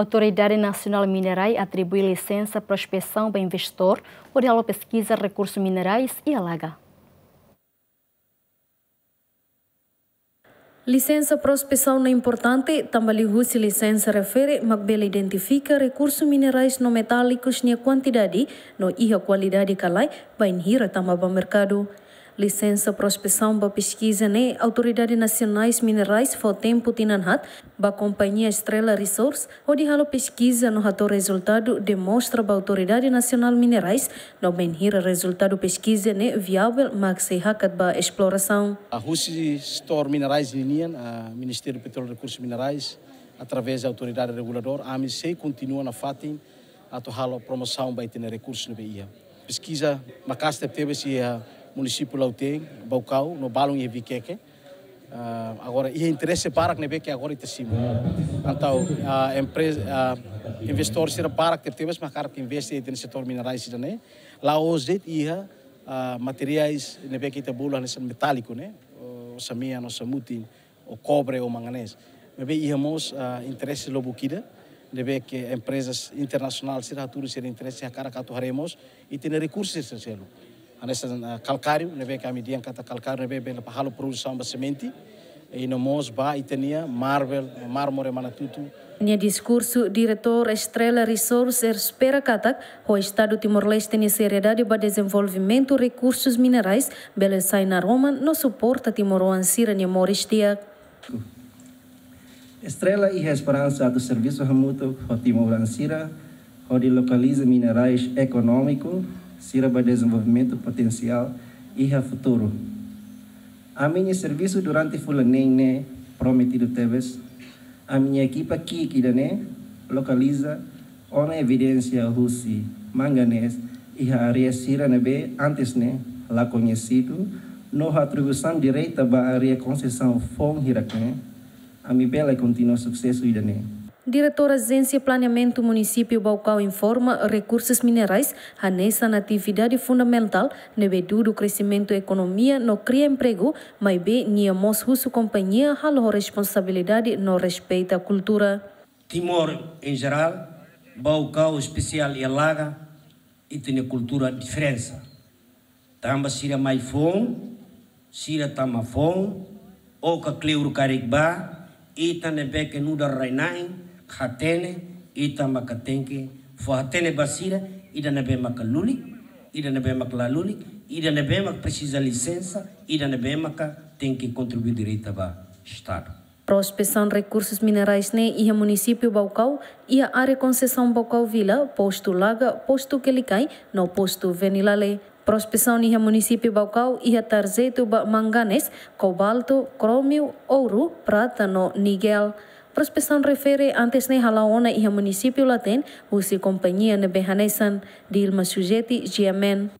Autoridade Nacional Minerais atribui licença prospecção para investidor, Orialo pesquisa recursos minerais e alaga. Licença prospecção não é importante, também se licença refere, Magbela identifica recursos minerais não metálicos na quantidade, no e a qualidade calai, vai inhira também para mercado licença prospeção ba pesquisa ne né? Autoridade Nacionais Minerais Fotempo Tinanhat ba Companhia Estrela Resource o de halo pesquisa no Hato resultado demonstra ba Autoridade Nacional Minerais no o resultado pesquisa ne né? viável maxi hakat ba exploração. A Rússia store minerais em linha, a Ministério do Petróleo e Recursos Minerais, através da autoridade reguladora, a AMC continua na FATIM a promoção para ter recursos na Bahia. Pesquisa, Macasta teve-se a município Lauteng, Baucau, no Balon e Viqueque. Uh, ah, agora, e é interesse para que nebe que agora está cima. Então, a empresa, a investidor será para que temos uma cara que investe no setor minerais né? Lá hoje ia ah, materiais nebe que está bula nesse metálico, né? O samia, o samutin, o cobre, o manganês. Nebe íamos uh, ah, interesse lobo kida que empresas internacionais será tudo ser interesse a cara que atuaremos e tem recursos nesse anessa eh, calcário nebe né, que ami dia kata calcário nebe bela produção de semente e no mos ba itania marvel mármore mana tutu Nia discurso, diretor Estrela Resources espera katak, o Estado Timor-Leste nia seriedade para desenvolvimento recursos minerais, beleza sai na Roma, não suporta Timor-Oansira nia moristia. É. Estrela e Esperança do Serviço Ramuto, o timor leste onde localiza minerais econômicos, sirva de desenvolvimento potencial e a futuro. A minha serviço durante fulanene prometido teves, a minha equipa aqui que né, localiza uma evidência russa manganês e a área sira nebe antes né, lá conhecido, no atribuição direita da área concessão fon hirak né, a minha bela continua sucesso e né. Diretora Agência Planeamento Município Balcão informa recursos minerais a na atividade fundamental no bedu do crescimento economia no cria emprego, mas bem nem russo companhia a responsabilidade no respeito à cultura. Timor em geral, Balcão especial e Alaga e tem cultura diferença. Tamba sira mais fom, sira tamafom, oka cleuro carigba, e também que nuda rainain, Hatele, Ita Makatenke, Forratele Bacira, Idanebe Macalulic, Idanebe Maclalulic, Idanebe Mac precisa licença, Idanebe Maca tem que contribuir direito ao Estado. Prospeção Recursos Minerais NE e a município Baucau e a área concessão Baucau Vila, posto Laga, posto Quelicai, no posto Venilale. Prospeção e município Baucau e a Tarzeto Manganes, Cobalto, Crômio, Ouro, Prata no Nigel. Prospesan refere antes ne halaona iha munisipio laten, husi kompanyia ne behanesan, ilma sujeti jiamen.